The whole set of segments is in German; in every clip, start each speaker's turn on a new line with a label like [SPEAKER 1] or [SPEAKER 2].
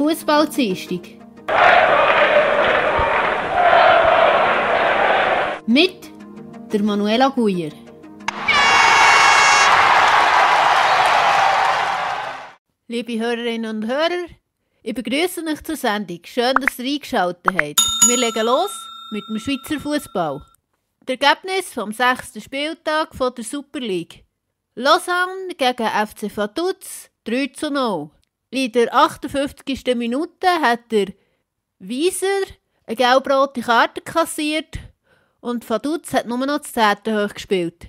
[SPEAKER 1] Fußballzeitung. Mit der Manuela Guyer. Liebe Hörerinnen und Hörer, ich begrüße euch zur Sendung. Schön, dass ihr eingeschaltet habt. Wir legen los mit dem Schweizer Fußball. Das Ergebnis vom sechsten Spieltag der Super League. Lausanne gegen FC Vaduz 3 zu 0. In der 58. Minute hat der Wieser eine gelb-rote Karte kassiert und Faduz hat nur noch das 10. hoch gespielt.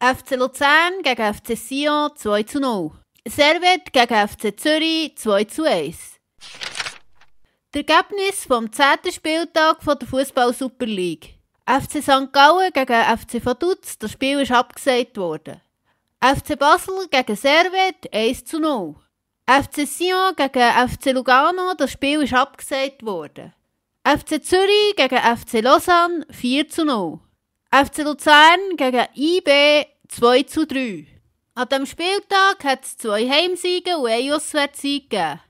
[SPEAKER 1] FC Luzern gegen FC Sion 2 zu 0. Servet gegen FC Zürich 2 zu 1. Das Ergebnis vom 10. Spieltag der Fußball Super League. FC St. Gallen gegen FC Vaduz, das Spiel ist abgesagt worden. FC Basel gegen Servet 1 zu 0. FC Sion gegen FC Lugano, das Spiel ist abgesagt worden. FC Zürich gegen FC Lausanne 4 zu 0. FC Luzern gegen IB 2 zu 3. An diesem Spieltag hat es zwei Heimsiege und einen Auswärtssieg gegeben.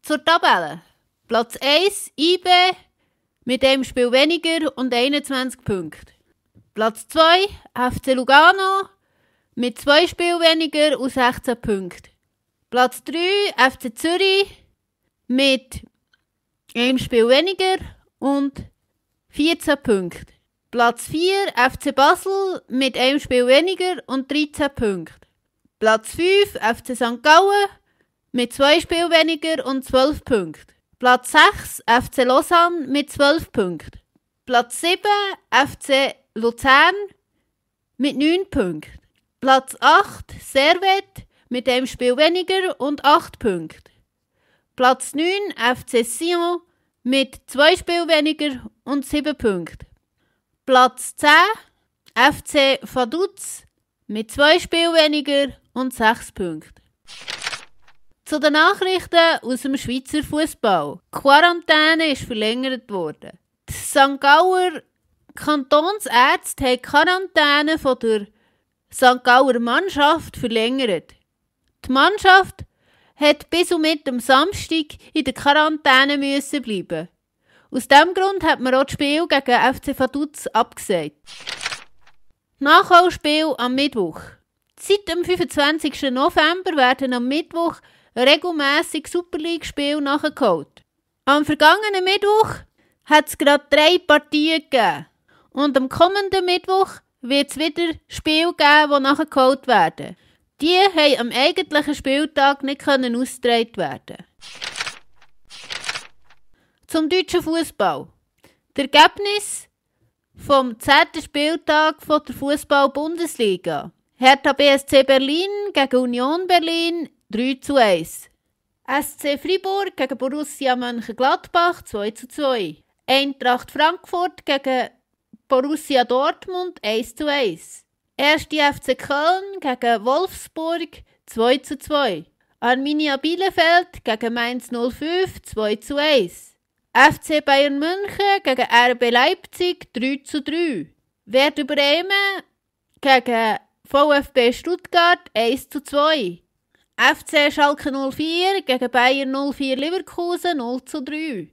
[SPEAKER 1] Zur Tabelle. Platz 1 IB mit einem Spiel weniger und 21 Punkte. Platz 2 FC Lugano mit zwei Spiel weniger und 16 Punkten. Platz 3 FC Zürich mit einem Spiel weniger und 14 Punkte. Platz 4 FC Basel mit einem Spiel weniger und 13 Punkte. Platz 5 FC St. Gallen mit zwei Spiel weniger und 12 Punkte. Platz 6 FC Lausanne mit 12 Punkten. Platz 7 FC Luzern mit 9 Punkten. Platz 8 Servet mit dem Spiel weniger und 8 Punkte. Platz 9 FC Sion mit 2 Spiel weniger und 7 Punkte. Platz 10 FC Vaduz mit 2 Spiel weniger und 6 Punkte. Zu den Nachrichten aus dem Schweizer Fußball. Die Quarantäne ist verlängert worden. Die St. Gauer Kantonsärzte haben die Quarantäne von der St. Gauer Mannschaft verlängert. Die Mannschaft hat bis und mit am Samstag in der Quarantäne müssen bleiben. Aus diesem Grund hat man auch das Spiel gegen FC Vaduz abgesagt. Nachholspiel am Mittwoch. Seit dem 25. November werden am Mittwoch regelmässig Super League-Spiele nachgeholt. Am vergangenen Mittwoch hat es gerade drei Partien gegeben. Und am kommenden Mittwoch wird es wieder Spiele geben, die nachgeholt werden. Die haben am eigentlichen Spieltag nicht können ausgetragen werden. Zum deutschen Fußball. Das Ergebnis vom 10. Spieltag der Fußball-Bundesliga. Hertha BSC Berlin gegen Union Berlin 3 zu 1. SC Freiburg gegen Borussia Mönchengladbach 2 zu 2. Eintracht Frankfurt gegen Borussia Dortmund 1 zu 1. Erste FC Köln gegen Wolfsburg 2 zu 2. Arminia Bielefeld gegen Mainz 05 2 zu 1. FC Bayern München gegen RB Leipzig 3 zu 3. Werder Bremen gegen VfB Stuttgart 1 zu 2. FC Schalke 04 gegen Bayern 04 Leverkusen 0 zu 3.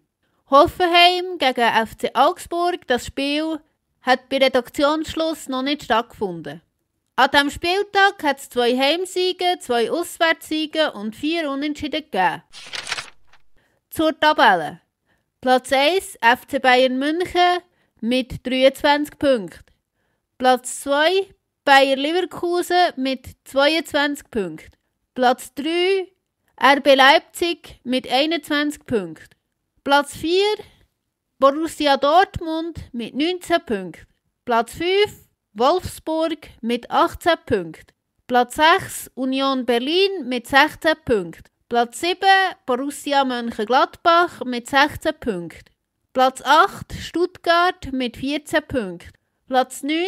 [SPEAKER 1] Hoffenheim gegen FC Augsburg das Spiel hat bei Redaktionsschluss noch nicht stattgefunden. An diesem Spieltag hat es zwei Heimsiege, zwei Auswärtssiege und vier Unentschieden gegeben. Zur Tabelle. Platz 1 FC Bayern München mit 23 Punkten. Platz 2 Bayer Leverkusen mit 22 Punkten. Platz 3 RB Leipzig mit 21 Punkten. Platz 4 Borussia Dortmund mit 19 Punkten. Platz 5 Wolfsburg mit 18 Punkten. Platz 6 Union Berlin mit 16 Punkten. Platz 7 Borussia Mönchengladbach mit 16 Punkten. Platz 8 Stuttgart mit 14 Punkten. Platz 9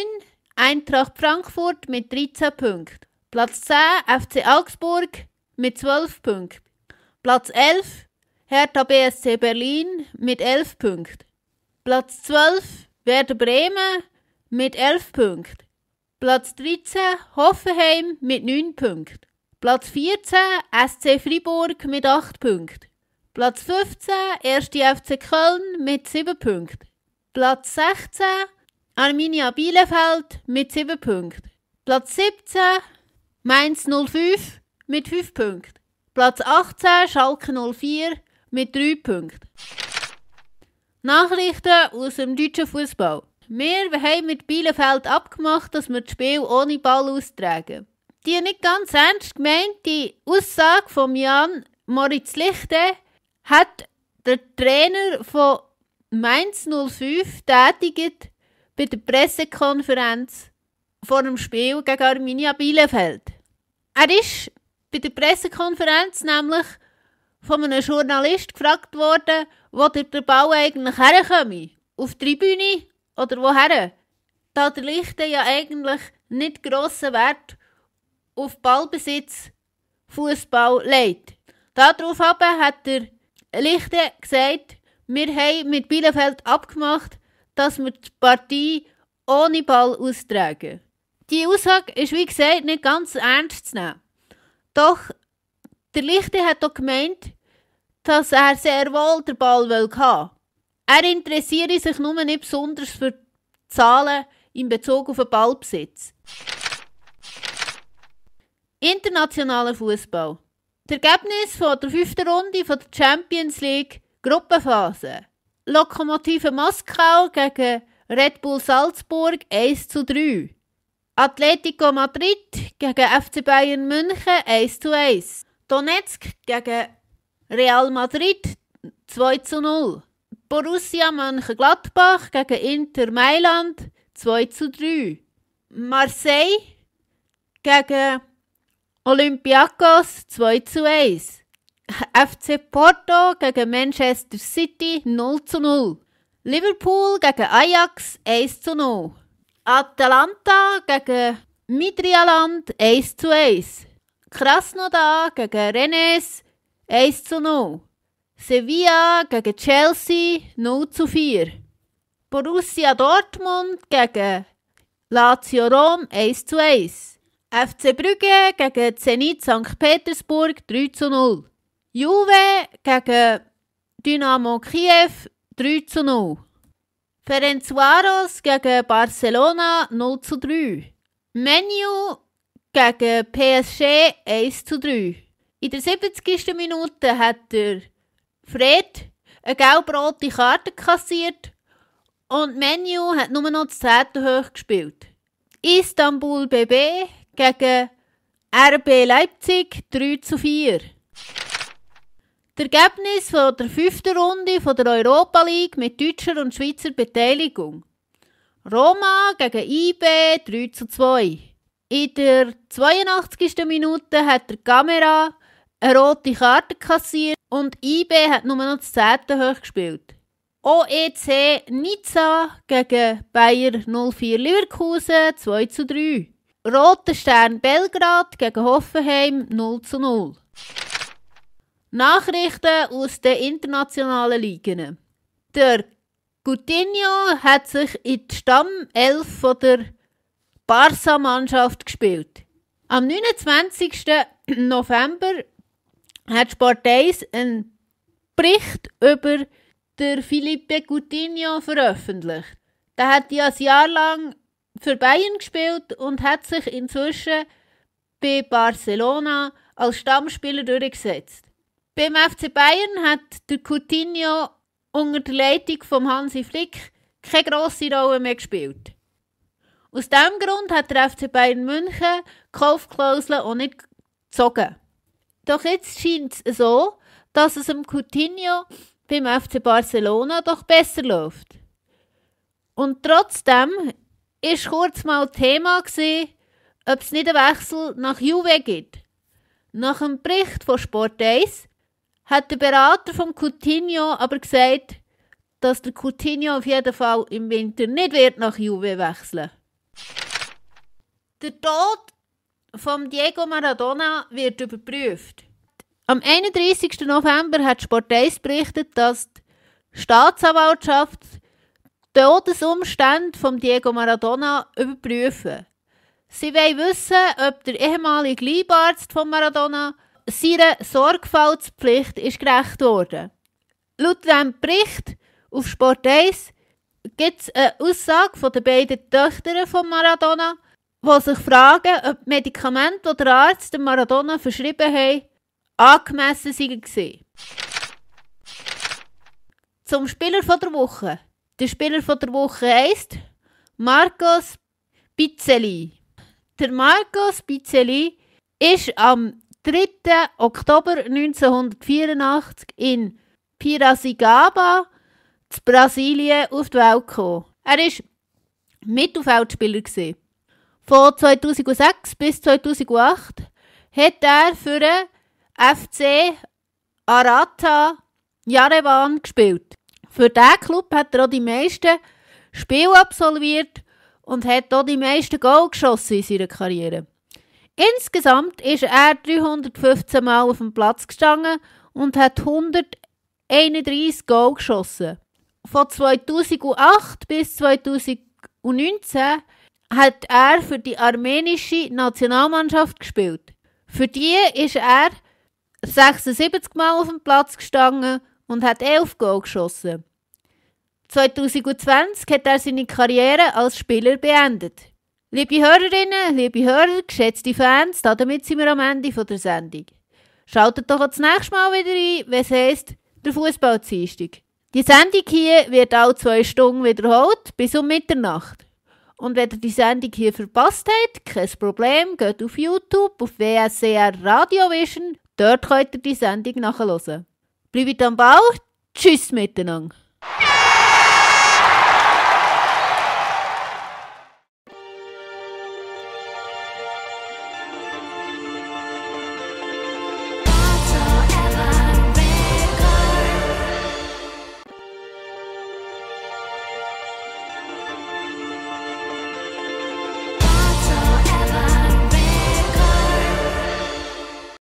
[SPEAKER 1] Eintracht Frankfurt mit 13 Punkten. Platz 10 FC Augsburg mit 12 Punkten. Platz 11 Hertha BSC Berlin mit 11 Punkten. Platz 12 Werder Bremen mit 11 Punkten. Platz 13 Hoffenheim mit 9 Punkten. Platz 14 SC Freiburg mit 8 Punkten. Platz 15 Erste FC Köln mit 7 Punkten. Platz 16 Arminia Bielefeld mit 7 Punkten. Platz 17 Mainz 05 mit 5 Punkten. Platz 18 Schalke 04 mit drei Punkten. Nachrichten aus dem deutschen Fußball. Wir haben mit Bielefeld abgemacht, dass wir das Spiel ohne Ball austragen. Die nicht ganz ernst gemeinte Aussage von Jan Moritz Lichte hat der Trainer von Mainz 05 tätigt bei der Pressekonferenz vor dem Spiel gegen Arminia Bielefeld. Er ist bei der Pressekonferenz nämlich von einem Journalist gefragt worden, wo der Bau eigentlich herkomme. Auf die Tribüne oder woher? Da der Lichte ja eigentlich nicht grossen Wert auf Ballbesitz, Fußball legt. Darauf hat der Lichte gesagt, wir haben mit Bielefeld abgemacht, dass wir die Partie ohne Ball austragen. Die Aussage ist wie gesagt nicht ganz ernst zu nehmen. Doch der Lichte hat auch gemeint, dass er sehr wohl den Ball wollte. Er interessiere sich nur nicht besonders für Zahlen in Bezug auf den Ballbesitz. Internationaler Fußball. Das Ergebnis von der fünften Runde von der Champions League Gruppenphase. Lokomotive Moskau gegen Red Bull Salzburg 1 zu 3. Atletico Madrid gegen FC Bayern München 1 zu 1. Donetsk gegen Real Madrid 2 zu 0. Borussia Mönchengladbach gegen Inter Mailand 2 zu 3. Marseille gegen Olympiakos 2 zu 1. FC Porto gegen Manchester City 0 zu 0. Liverpool gegen Ajax 1 zu 0. Atalanta gegen Midrialand 1 zu 1. Krasnodar gegen Rennes 1 zu 0. Sevilla gegen Chelsea 0 zu 4. Borussia Dortmund gegen Lazio Rom 1 zu 1. FC Brügge gegen Zenit St. Petersburg 3 zu 0. Juve gegen Dynamo Kiew 3 zu 0. Ferencvaros gegen Barcelona 0 zu 3. Menu gegen PSG 1 zu 3. In der 70. Minute hat der Fred eine gelb-rote Karte kassiert und Menu hat nur noch das 10. hoch gespielt. Istanbul BB gegen RB Leipzig 3 zu 4. Das Ergebnis von der fünften Runde von der Europa League mit deutscher und Schweizer Beteiligung. Roma gegen IB 3 zu 2. In der 82. Minute hat der Kamera eine rote Karte kassiert und IB hat nur noch das 10. hoch gespielt. OEC Nizza gegen Bayer 04 Leverkusen 2 zu 3. Roter Stern Belgrad gegen Hoffenheim 0 zu 0. Nachrichten aus den internationalen Ligen. Der Coutinho hat sich in die Stammelf von der barça mannschaft gespielt. Am 29. November hat Sport 1 einen Bericht über der Felipe Coutinho veröffentlicht. Der hat ja ein Jahr lang für Bayern gespielt und hat sich inzwischen bei Barcelona als Stammspieler durchgesetzt. Beim FC Bayern hat der Coutinho unter der Leitung von Hansi Flick keine grosse Rolle mehr gespielt. Aus diesem Grund hat der FC Bayern München die Kaufklauseln auch nicht gezogen. Doch jetzt scheint es so, dass es im Coutinho beim FC Barcelona doch besser läuft. Und trotzdem war kurz mal Thema gewesen, ob es nicht einen Wechsel nach Juve gibt. Nach einem Bericht von Sport 1 hat der Berater von Coutinho aber gesagt, dass der Coutinho auf jeden Fall im Winter nicht wird nach Juve wechseln wird. Der Tod von Diego Maradona wird überprüft. Am 31. November hat Sport 1 berichtet, dass die Staatsanwaltschaft die Todesumstände von Diego Maradona überprüfen. Sie wollen wissen, ob der ehemalige Leibarzt von Maradona seiner Sorgfaltspflicht ist gerecht wurde. Laut dem Bericht auf Sport 1 gibt es eine Aussage von den beiden Töchtern von Maradona, die sich fragen, ob die Medikamente, die der Arzt dem Maradona verschrieben hat, angemessen waren. Zum Spieler der Woche. Der Spieler der Woche heißt Marcos Pizzelli. Der Marcos Pizzelli ist am 3. Oktober 1984 in Piracicaba zu Brasilien auf die Welt gekommen. Er war Mittelfeldspieler. Gewesen von 2006 bis 2008 hat er für den FC Arata Yerevan gespielt. Für diesen Club hat er auch die meisten Spiele absolviert und hat auch die meisten Goal geschossen in seiner Karriere. Insgesamt ist er 315 Mal auf dem Platz gestanden und hat 131 Goal geschossen. Von 2008 bis 2019 hat er für die armenische Nationalmannschaft gespielt. Für die ist er 76 Mal auf dem Platz gestanden und hat 11 Goal geschossen. 2020 hat er seine Karriere als Spieler beendet. Liebe Hörerinnen, liebe Hörer, geschätzte Fans, damit sind wir am Ende der Sendung. Schaltet doch das nächste Mal wieder ein, wenn es heisst, der Fußballzeistieg. Die Sendung hier wird alle zwei Stunden wiederholt, bis um Mitternacht. Und wenn ihr die Sendung hier verpasst habt, kein Problem, geht auf YouTube, auf WSCR e Radiovision. Dort könnt ihr die Sendung nachhören. Bleibt am Ball. Tschüss miteinander.